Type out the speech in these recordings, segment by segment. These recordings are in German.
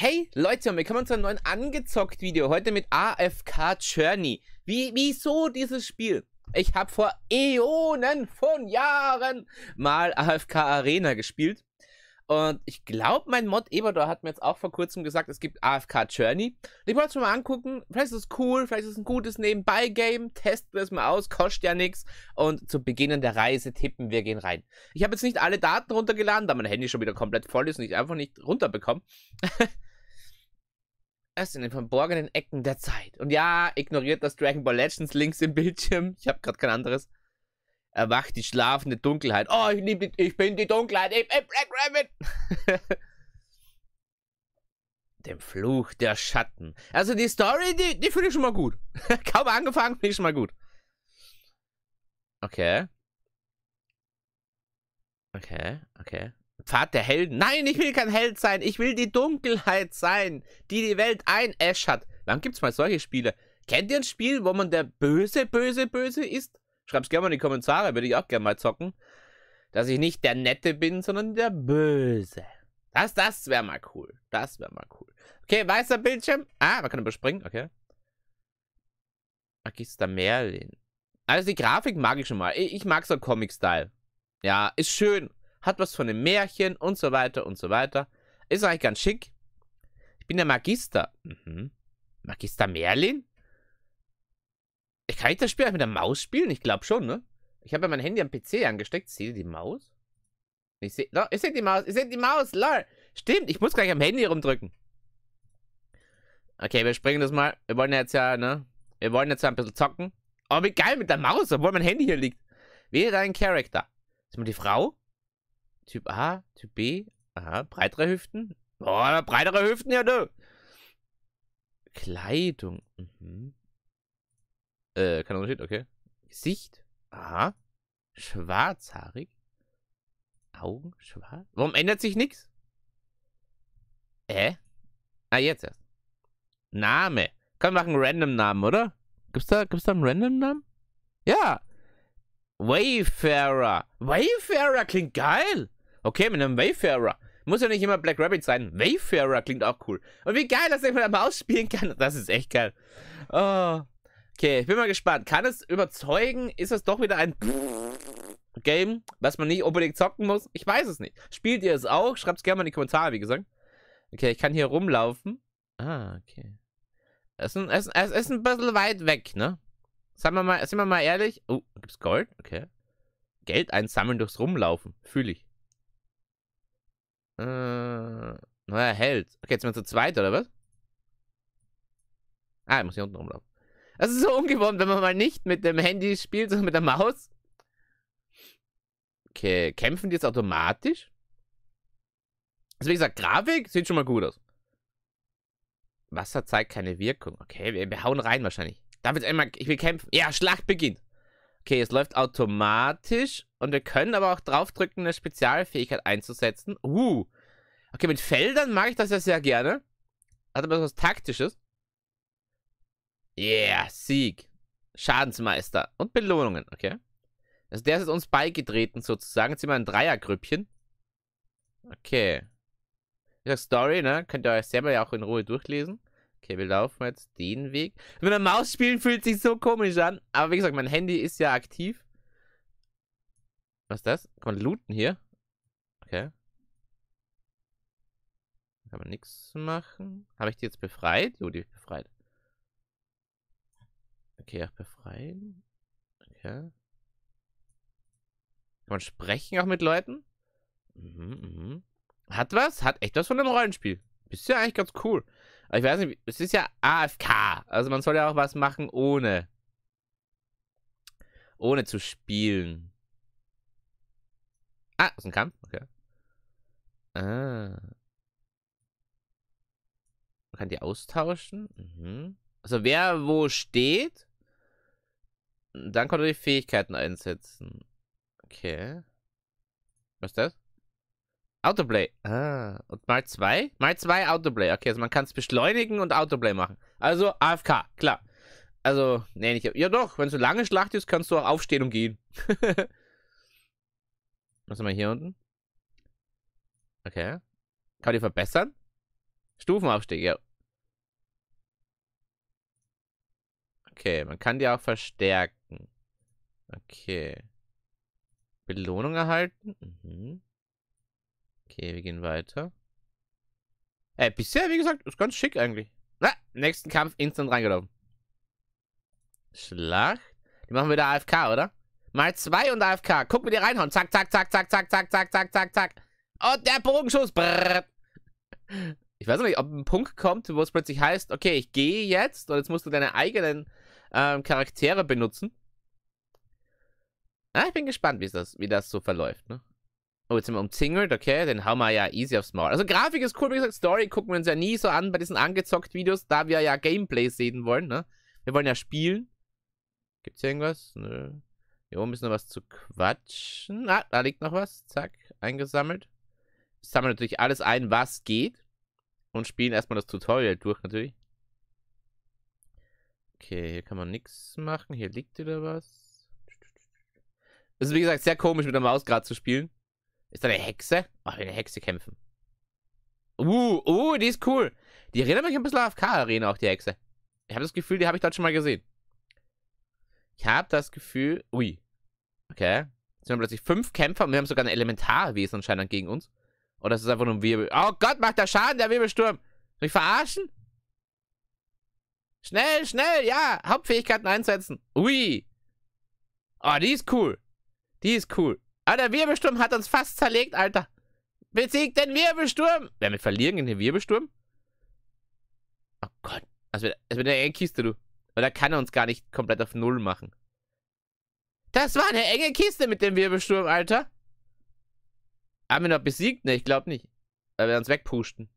Hey Leute und willkommen zu einem neuen Angezockt-Video. Heute mit AFK Journey. Wie, wieso dieses Spiel? Ich habe vor Äonen von Jahren mal AFK Arena gespielt. Und ich glaube, mein Mod Eberdor hat mir jetzt auch vor kurzem gesagt, es gibt AFK Journey. ich wollte es mir mal angucken. Vielleicht ist es cool, vielleicht ist es ein gutes Nebenbei-Game. Testen wir es mal aus, kostet ja nichts. Und zu Beginn der Reise tippen wir gehen rein. Ich habe jetzt nicht alle Daten runtergeladen, da mein Handy schon wieder komplett voll ist und ich einfach nicht runterbekomme. erst in den verborgenen Ecken der Zeit. Und ja, ignoriert das Dragon Ball Legends links im Bildschirm. Ich habe gerade kein anderes. Erwacht die schlafende Dunkelheit. Oh, ich, lieb, ich bin die Dunkelheit. Ich bin Black Rabbit. Dem Fluch der Schatten. Also die Story, die, die finde ich schon mal gut. Kaum angefangen, finde ich schon mal gut. Okay. Okay, okay. Pfad der Helden. Nein, ich will kein Held sein. Ich will die Dunkelheit sein, die die Welt einäschert. Wann gibt's mal solche Spiele? Kennt ihr ein Spiel, wo man der böse, böse, böse ist? Schreibt's gerne mal in die Kommentare, würde ich auch gerne mal zocken. Dass ich nicht der Nette bin, sondern der Böse. Das, das wäre mal cool. Das wäre mal cool. Okay, weißer Bildschirm. Ah, man kann überspringen. Okay. Magister Merlin. Also die Grafik mag ich schon mal. Ich, ich mag so Comic-Style. Ja, ist schön hat was von dem Märchen und so weiter und so weiter. Ist eigentlich ganz schick. Ich bin der Magister. Mhm. Magister Merlin? Ich kann ich das Spiel mit der Maus spielen? Ich glaube schon, ne? Ich habe ja mein Handy am PC angesteckt. Seht ihr die Maus? Ich sehe. No, ihr die Maus. Ich sehe die Maus. Lol. Stimmt, ich muss gleich am Handy rumdrücken. Okay, wir springen das mal. Wir wollen jetzt ja, ne? Wir wollen jetzt ja ein bisschen zocken. Oh, wie geil mit der Maus, obwohl mein Handy hier liegt. Wähle dein Charakter. Ist mal die Frau? Typ A, Typ B, aha, breitere Hüften. Oh, breitere Hüften, ja, du. Kleidung, mhm. Äh, kein Unterschied, okay. Gesicht, aha. Schwarzhaarig. Augen, schwarz. Warum ändert sich nichts? Äh? Ah, jetzt erst. Name. Kann mach einen random Namen, oder? Gibt's da, gibt's da einen random Namen? Ja. Wayfarer. Wayfarer klingt geil. Okay, mit einem Wayfarer. Muss ja nicht immer Black Rabbit sein. Wayfarer klingt auch cool. Und wie geil, dass ich mit der Maus spielen kann. Das ist echt geil. Oh. Okay, ich bin mal gespannt. Kann es überzeugen? Ist es doch wieder ein Game, was man nicht unbedingt zocken muss? Ich weiß es nicht. Spielt ihr es auch? Schreibt es gerne mal in die Kommentare, wie gesagt. Okay, ich kann hier rumlaufen. Ah, okay. Es ist ein, es ist ein bisschen weit weg, ne? Sagen wir mal, sind wir mal ehrlich. Oh, gibt's Gold? Okay. Geld einsammeln durchs Rumlaufen. Fühle ich. Äh, neuer Held. Okay, jetzt sind wir zu zweit, oder was? Ah, ich muss hier unten rumlaufen. Das ist so ungewohnt, wenn man mal nicht mit dem Handy spielt, sondern mit der Maus. Okay, kämpfen die jetzt automatisch? Also wie gesagt, Grafik sieht schon mal gut aus. Wasser zeigt keine Wirkung. Okay, wir, wir hauen rein wahrscheinlich. Darf jetzt einmal, ich will kämpfen. Ja, Schlacht beginnt. Okay, es läuft automatisch und wir können aber auch draufdrücken, eine Spezialfähigkeit einzusetzen. Uh. Okay, mit Feldern mag ich das ja sehr gerne. Hat aber was Taktisches. Yeah, Sieg. Schadensmeister und Belohnungen, okay. Also der ist uns beigetreten sozusagen. Jetzt sind wir ein Dreiergrüppchen. Okay. Wie gesagt, Story, ne? Könnt ihr euch selber ja auch in Ruhe durchlesen. Okay, wir laufen jetzt den Weg. Mit der Maus spielen fühlt sich so komisch an. Aber wie gesagt, mein Handy ist ja aktiv. Was ist das? Kann man looten hier? Okay. Kann man nichts machen. Habe ich die jetzt befreit? Jo, die ich befreit. Okay, auch befreien. Okay. Kann man sprechen auch mit Leuten? Mhm, mhm. Hat was? Hat echt was von einem Rollenspiel. Ist ja eigentlich ganz cool ich weiß nicht, es ist ja AFK. Also man soll ja auch was machen ohne. Ohne zu spielen. Ah, ist ein Kampf? Okay. Ah. Man kann die austauschen. Mhm. Also wer wo steht, dann kann er die Fähigkeiten einsetzen. Okay. Was ist das? Autoplay. Ah, und mal zwei? Mal zwei Autoplay. Okay, also man kann es beschleunigen und Autoplay machen. Also AFK, klar. Also, nee, nicht. Ja doch, wenn so lange Schlacht ist, kannst du auch aufstehen und gehen. Was haben wir hier unten? Okay. Kann die verbessern? Stufenaufstieg, ja. Okay, man kann die auch verstärken. Okay. Belohnung erhalten? Mhm. Okay, wir gehen weiter. Ey, bisher, wie gesagt, ist ganz schick eigentlich. Na, nächsten Kampf instant reingelaufen. Schlacht. Die machen wir da AFK, oder? Mal zwei und AFK. Guck, mir die reinhauen. Zack, zack, zack, zack, zack, zack, zack, zack, zack, zack. Und der Bogenschuss. Brrr. Ich weiß noch nicht, ob ein Punkt kommt, wo es plötzlich heißt, okay, ich gehe jetzt und jetzt musst du deine eigenen ähm, Charaktere benutzen. Ah, ich bin gespannt, wie das, wie das so verläuft, ne? Oh, jetzt sind wir umzingelt, okay, den hauen wir ja easy aufs Maul. Also Grafik ist cool, wie gesagt, Story gucken wir uns ja nie so an bei diesen angezockt Videos, da wir ja Gameplay sehen wollen, ne? Wir wollen ja spielen. Gibt's hier irgendwas? Nö. Hier oben ist noch was zu quatschen. Ah, da liegt noch was. Zack, eingesammelt. Sammeln natürlich alles ein, was geht. Und spielen erstmal das Tutorial durch, natürlich. Okay, hier kann man nichts machen. Hier liegt wieder was. Es ist, wie gesagt, sehr komisch, mit der Maus gerade zu spielen. Ist da eine Hexe? Ach, eine Hexe kämpfen. Uh, uh, die ist cool. Die erinnert mich ein bisschen auf K-Arena, auch die Hexe. Ich habe das Gefühl, die habe ich dort schon mal gesehen. Ich habe das Gefühl... Ui. Okay. Jetzt sind wir plötzlich fünf Kämpfer und wir haben sogar ein Elementarwesen anscheinend gegen uns. Oder ist das einfach nur ein Wirbel... Oh Gott, macht der Schaden, der Wirbelsturm. Soll ich verarschen? Schnell, schnell, ja. Hauptfähigkeiten einsetzen. Ui. Oh, die ist cool. Die ist cool. Aber ah, der Wirbelsturm hat uns fast zerlegt, Alter. Besiegt den Wirbelsturm! Ja, wir verlieren gegen den Wirbelsturm? Oh Gott. Das wird, das wird eine enge Kiste, du. Und da kann er uns gar nicht komplett auf Null machen. Das war eine enge Kiste mit dem Wirbelsturm, Alter. Haben wir noch besiegt? Ne, ich glaube nicht. Weil wir uns wegpusten.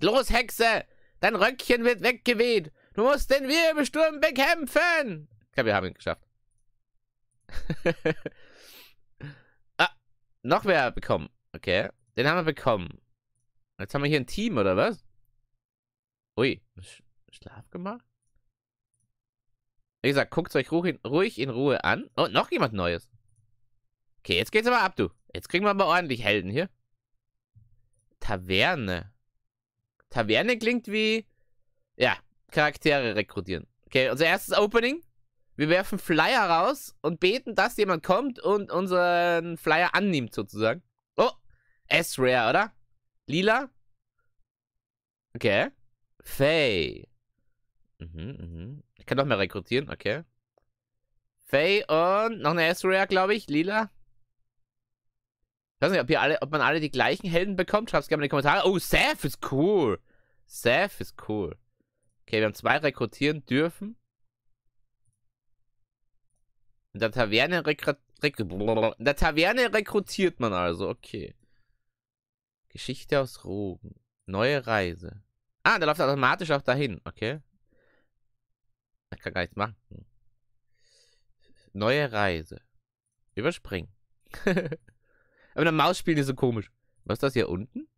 Los, Hexe! Dein Röckchen wird weggeweht! Du musst den Wirbelsturm bekämpfen! Ich glaube, wir haben ihn geschafft. ah, noch wer bekommen. Okay, den haben wir bekommen. Jetzt haben wir hier ein Team, oder was? Ui, Sch Schlaf gemacht? Wie gesagt, guckt euch ruhig, ruhig in Ruhe an. Oh, noch jemand Neues. Okay, jetzt geht's aber ab, du. Jetzt kriegen wir aber ordentlich Helden hier. Taverne. Taverne klingt wie... Ja, Charaktere rekrutieren. Okay, unser erstes Opening wir werfen Flyer raus und beten, dass jemand kommt und unseren Flyer annimmt, sozusagen. Oh, S-Rare, oder? Lila? Okay. Faye. Mhm, mhm. Ich kann noch mehr rekrutieren, okay. Faye und noch eine S-Rare, glaube ich. Lila. Ich weiß nicht, ob, hier alle, ob man alle die gleichen Helden bekommt. Schreibt es gerne in die Kommentare. Oh, Seth ist cool. Seth ist cool. Okay, wir haben zwei rekrutieren dürfen. In der Taverne, rekrut der Taverne rekrutiert man also, okay. Geschichte aus Rogen. Neue Reise. Ah, der läuft automatisch auch dahin, okay. Ich kann gar nichts machen. Neue Reise. Überspringen. Aber der Maus spielen ist so komisch. Was ist das hier unten?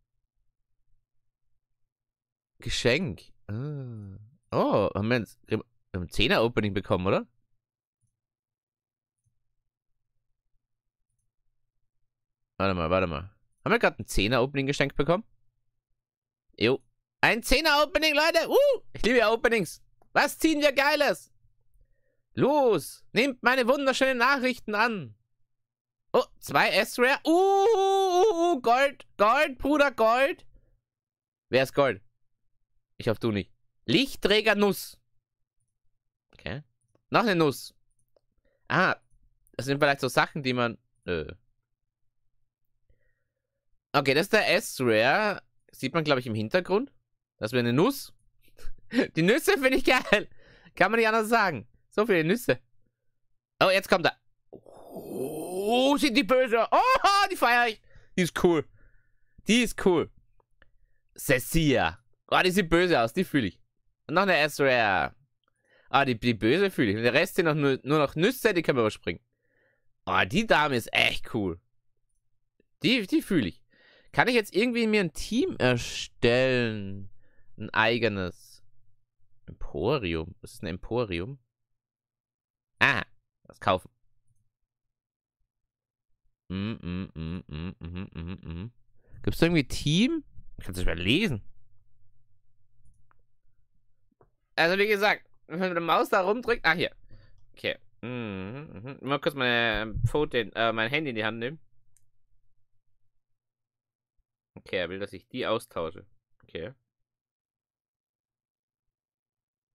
Geschenk. Ah. Oh, haben wir ein Zehner-Opening bekommen, oder? Warte mal, warte mal. Haben wir gerade ein 10er-Opening geschenkt bekommen? Jo. Ein 10er-Opening, Leute! Uh! Ich liebe ja Openings. Was ziehen wir Geiles? Los! Nehmt meine wunderschönen Nachrichten an! Oh, zwei S-Rare. Uh, uh, uh, Gold, Gold, Bruder, Gold. Wer ist Gold? Ich hoffe, du nicht. Lichtträger Nuss. Okay. Noch eine Nuss. Ah, das sind vielleicht so Sachen, die man... Äh, Okay, das ist der S-Rare. Sieht man, glaube ich, im Hintergrund. Das wäre eine Nuss. Die Nüsse finde ich geil. Kann man nicht anders sagen. So viele Nüsse. Oh, jetzt kommt er. Oh, sind die böse. Oh, die feiere ich. Die ist cool. Die ist cool. Cecilia. Oh, die sieht böse aus. Die fühle ich. Und noch eine S-Rare. Ah, die, die böse fühle ich. Und der Rest sind noch nur, nur noch Nüsse. Die können wir überspringen. Oh, die Dame ist echt cool. Die, die fühle ich. Kann ich jetzt irgendwie mir ein Team erstellen? Ein eigenes. Emporium. Was ist ein Emporium? Ah, was kaufen. Mm, mm, mm, mm, mm, mm, mm. mm. Gibt es da irgendwie Team? Kannst du es nicht lesen. Also wie gesagt, wenn man mit der Maus da rumdrückt... Ah, hier. Okay. Mm, mm, mal kurz meine, Foto, äh, mein Handy in die Hand nehmen. Okay, er will, dass ich die austausche. Okay.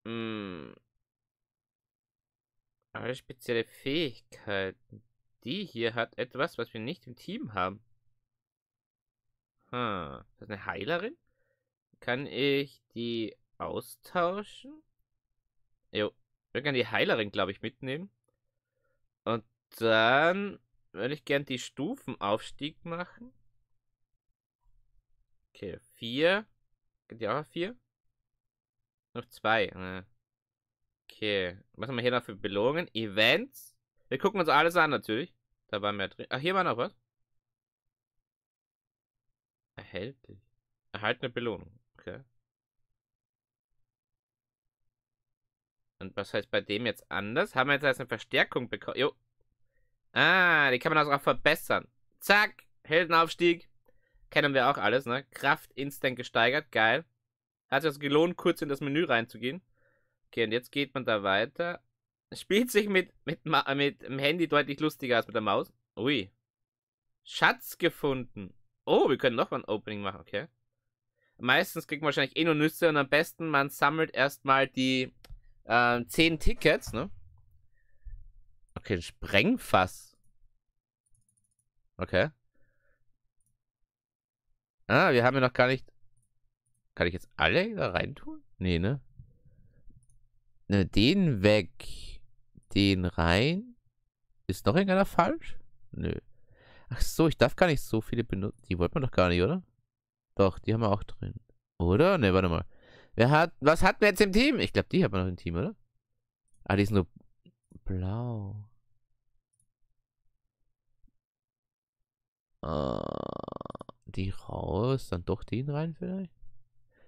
Hm. Aber spezielle Fähigkeiten. Die hier hat etwas, was wir nicht im Team haben. Hm. Ist eine Heilerin? Kann ich die austauschen? Jo. Wir können die Heilerin, glaube ich, mitnehmen. Und dann würde ich gern die Stufenaufstieg machen. Okay, vier. Ja, vier. Noch zwei. Ne. Okay. Was haben wir hier noch für Belohnungen? Events? Wir gucken uns alles an, natürlich. Da war mehr drin. Ach, hier war noch was. Erhältlich. Erhaltene Belohnung. Okay. Und was heißt bei dem jetzt anders? Haben wir jetzt erst eine Verstärkung bekommen? Jo. Ah, die kann man also auch verbessern. Zack, Heldenaufstieg. Kennen wir auch alles, ne? Kraft instant gesteigert, geil. Hat sich also gelohnt, kurz in das Menü reinzugehen. Okay, und jetzt geht man da weiter. Spielt sich mit, mit, mit mit dem Handy deutlich lustiger als mit der Maus. Ui. Schatz gefunden. Oh, wir können noch mal ein Opening machen, okay. Meistens kriegt man wahrscheinlich eh nur Nüsse und am besten man sammelt erstmal die äh, 10 Tickets, ne? Okay, ein Sprengfass. Okay. Ah, wir haben ja noch gar nicht... Kann ich jetzt alle da reintun? Nee, ne? Ne, den weg. Den rein. Ist noch irgendeiner falsch? Nö. Ach so, ich darf gar nicht so viele benutzen. Die wollten wir doch gar nicht, oder? Doch, die haben wir auch drin. Oder? Ne, warte mal. Wer hat... Was hatten wir jetzt im Team? Ich glaube, die haben wir noch im Team, oder? Ah, die ist nur blau. Ah die raus, dann doch den rein vielleicht?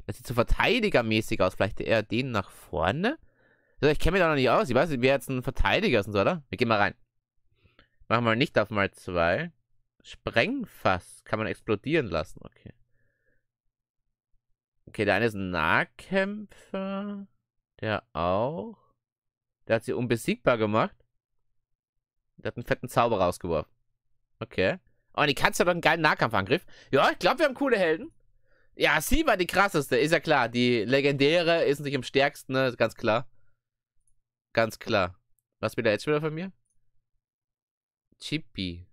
Das sieht so verteidigermäßig aus. Vielleicht eher den nach vorne? Also ich kenne mich da noch nicht aus. Ich weiß nicht, wer jetzt ein Verteidiger ist und so, oder? Wir gehen mal rein. Machen wir nicht auf mal zwei. Sprengfass. Kann man explodieren lassen. Okay. Okay, der eine ist ein Nahkämpfer. Der auch. Der hat sie unbesiegbar gemacht. Der hat einen fetten Zauber rausgeworfen. Okay. Aber die Katze hat doch einen geilen Nahkampfangriff. Ja, ich glaube, wir haben coole Helden. Ja, sie war die krasseste, ist ja klar. Die legendäre ist nicht am stärksten, ne? Ganz klar. Ganz klar. Was will er jetzt wieder von mir? Chippy.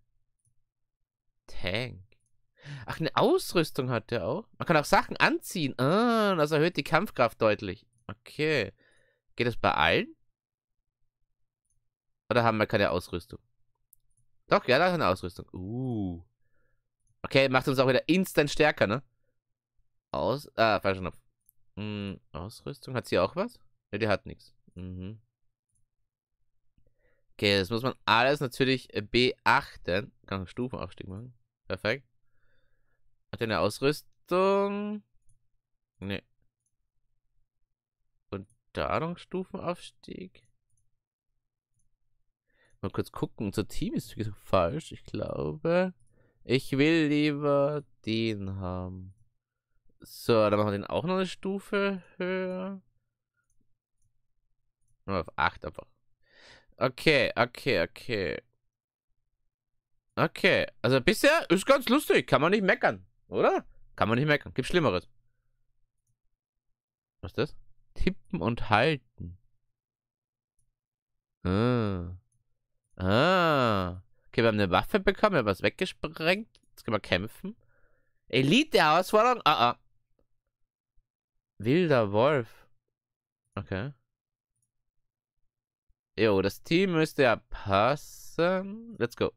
Tank. Ach, eine Ausrüstung hat der auch. Man kann auch Sachen anziehen. Ah, das erhöht die Kampfkraft deutlich. Okay. Geht das bei allen? Oder haben wir keine Ausrüstung? Doch, ja, da ist eine Ausrüstung. Uh. Okay, macht uns auch wieder instant stärker, ne? Aus. Ah, falscher Knopf. Hm, Ausrüstung. Hat sie auch was? Ne, die hat nichts. Mhm. Okay, das muss man alles natürlich äh, beachten. Kann einen Stufenaufstieg machen. Perfekt. Hat er eine Ausrüstung? Ne. Und Stufenaufstieg? Mal kurz gucken. Unser Team ist falsch. Ich glaube, ich will lieber den haben. So, dann machen wir den auch noch eine Stufe höher. Nur auf 8 einfach. Okay, okay, okay. Okay, also bisher ist ganz lustig. Kann man nicht meckern, oder? Kann man nicht meckern. Gibt Schlimmeres. Was ist das? Tippen und halten. Ah. Ah. Okay, wir haben eine Waffe bekommen, wir haben was weggesprengt. Jetzt können wir kämpfen. Elite-Herausforderung? Ah, ah. Wilder Wolf. Okay. Jo, das Team müsste ja passen. Let's go.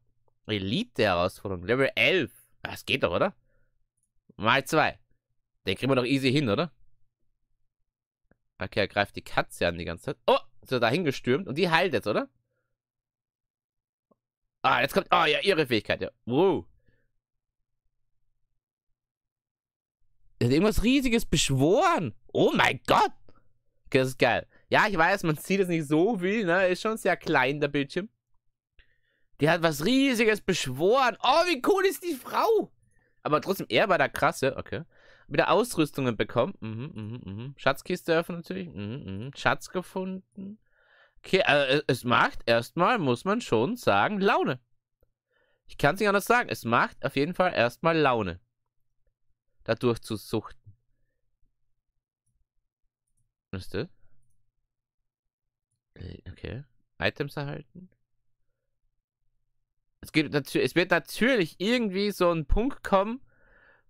Elite-Herausforderung. Level 11. Das ah, geht doch, oder? Mal 2. Den kriegen wir doch easy hin, oder? Okay, er greift die Katze an die ganze Zeit. Oh, so er dahin gestürmt. Und die heilt jetzt, oder? Ah, jetzt kommt. Ah, ja, ihre Fähigkeit. Ja. Wow. Er hat irgendwas Riesiges beschworen. Oh mein Gott. Okay, das ist geil. Ja, ich weiß, man sieht es nicht so viel, ne? Ist schon sehr klein, der Bildschirm. Die hat was Riesiges beschworen. Oh, wie cool ist die Frau? Aber trotzdem, er war da krasse. Okay. Wieder Ausrüstungen bekommen. Mhm, mhm, mhm. Schatzkiste öffnen natürlich. Mhm, mhm. Schatz gefunden. Okay, also, äh, es macht erstmal, muss man schon sagen, Laune. Ich kann es nicht anders sagen. Es macht auf jeden Fall erstmal Laune, dadurch zu suchten. Was ist äh, Okay. Items erhalten. Es, gibt es wird natürlich irgendwie so ein Punkt kommen,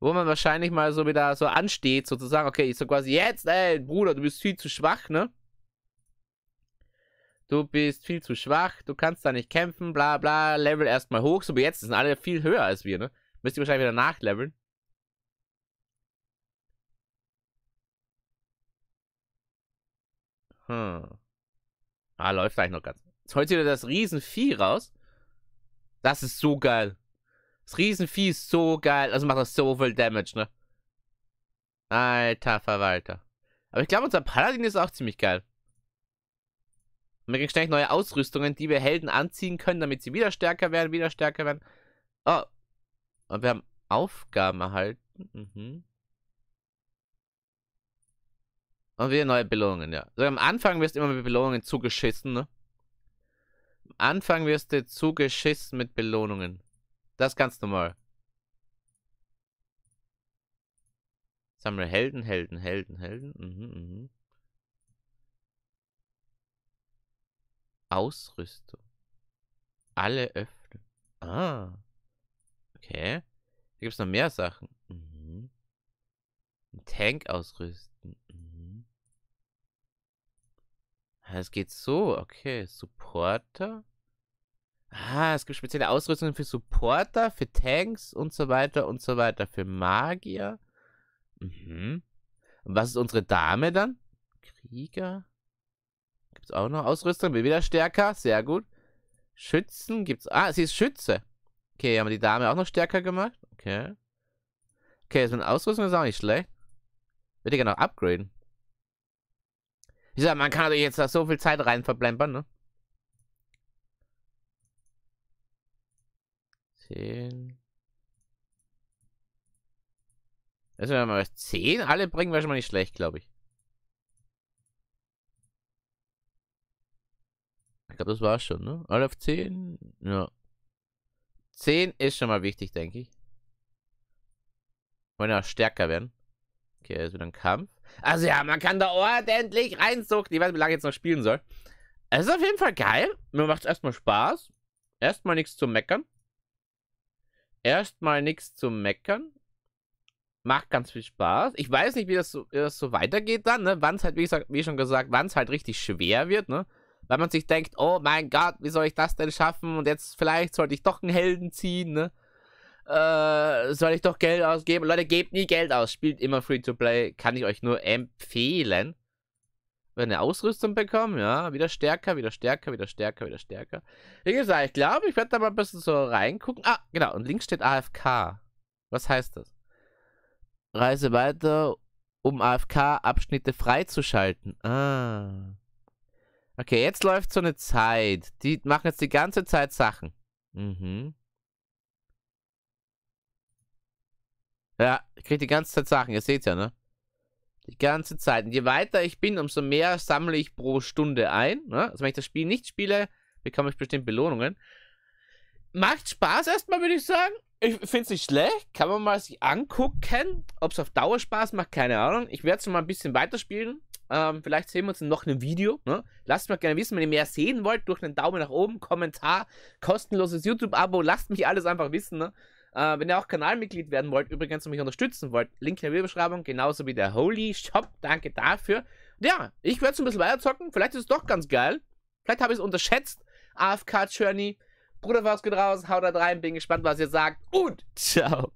wo man wahrscheinlich mal so wieder so ansteht, sozusagen, okay, ich so quasi, jetzt, ey, Bruder, du bist viel zu schwach, ne? du bist viel zu schwach, du kannst da nicht kämpfen, bla bla, Level erstmal hoch, so wie jetzt sind alle viel höher als wir, ne? Müsst ihr wahrscheinlich wieder nachleveln. Hm. Ah, läuft eigentlich noch ganz. Jetzt holt wieder das Riesenvieh raus. Das ist so geil. Das Riesenvieh ist so geil. Also macht das so viel Damage, ne? Alter Verwalter. Aber ich glaube, unser Paladin ist auch ziemlich geil. Und wir kriegen ständig neue Ausrüstungen, die wir Helden anziehen können, damit sie wieder stärker werden, wieder stärker werden. Oh. Und wir haben Aufgaben erhalten. Mhm. Und wieder neue Belohnungen, ja. Also am Anfang wirst du immer mit Belohnungen zugeschissen, ne? Am Anfang wirst du zugeschissen mit Belohnungen. Das ist ganz normal. Sammle Helden, Helden, Helden, Helden. Mhm, mhm. Ausrüstung. Alle öffnen. Ah. Okay. Da gibt es noch mehr Sachen. Mhm. Tank ausrüsten. Mhm. Ah, es geht so. Okay. Supporter. Ah, es gibt spezielle Ausrüstungen für Supporter, für Tanks und so weiter und so weiter. Für Magier. Mhm. Und was ist unsere Dame dann? Krieger? Gibt's auch noch Ausrüstung? Bin wieder stärker. Sehr gut. Schützen gibt's. Ah, sie ist Schütze. Okay, haben wir die Dame auch noch stärker gemacht? Okay. Okay, so eine Ausrüstung ist auch nicht schlecht. Würde ich gerne noch upgraden. Ich sag, man kann natürlich jetzt da so viel Zeit rein verblempern, ne? 10. Also, wenn wir mal 10 alle bringen, wäre schon mal nicht schlecht, glaube ich. glaube, das war schon, ne? Alle auf 10? Ja. 10 ist schon mal wichtig, denke ich. Wollen ja stärker werden. Okay, also dann Kampf. Also ja, man kann da ordentlich reinsuchen. Ich weiß, wie lange ich jetzt noch spielen soll. Es ist auf jeden Fall geil. Mir macht es erstmal Spaß. Erstmal nichts zu meckern. Erstmal nichts zu meckern. Macht ganz viel Spaß. Ich weiß nicht, wie das so, wie das so weitergeht dann, ne? Wann es halt, wie, gesagt, wie schon gesagt, wann es halt richtig schwer wird, ne? Weil man sich denkt, oh mein Gott, wie soll ich das denn schaffen? Und jetzt vielleicht sollte ich doch einen Helden ziehen, ne? Äh, soll ich doch Geld ausgeben? Leute, gebt nie Geld aus. Spielt immer Free-to-Play. Kann ich euch nur empfehlen. Wenn ihr Ausrüstung bekommen, ja. Wieder stärker, wieder stärker, wieder stärker, wieder stärker. Wie gesagt, ich glaube, ich werde da mal ein bisschen so reingucken. Ah, genau. Und links steht AFK. Was heißt das? Reise weiter, um AFK-Abschnitte freizuschalten. Ah. Okay, jetzt läuft so eine Zeit. Die machen jetzt die ganze Zeit Sachen. Mhm. Ja, ich kriege die ganze Zeit Sachen. Ihr seht ja, ne? Die ganze Zeit. Und je weiter ich bin, umso mehr sammle ich pro Stunde ein. Ne? Also wenn ich das Spiel nicht spiele, bekomme ich bestimmt Belohnungen. Macht Spaß erstmal, würde ich sagen. Ich finde es nicht schlecht. Kann man mal sich angucken. Ob es auf Dauer Spaß macht, keine Ahnung. Ich werde es mal ein bisschen weiterspielen. Ähm, vielleicht sehen wir uns in noch einem Video. Ne? Lasst mir gerne wissen, wenn ihr mehr sehen wollt, durch einen Daumen nach oben, Kommentar, kostenloses YouTube-Abo, lasst mich alles einfach wissen. Ne? Äh, wenn ihr auch Kanalmitglied werden wollt, übrigens und mich unterstützen wollt, Link in der Videobeschreibung, genauso wie der Holy Shop. Danke dafür. Ja, ich werde es ein bisschen weiter zocken. Vielleicht ist es doch ganz geil. Vielleicht habe ich es unterschätzt. AFK Journey. Bruder, was geht raus? Haut da rein. Bin gespannt, was ihr sagt. Und ciao.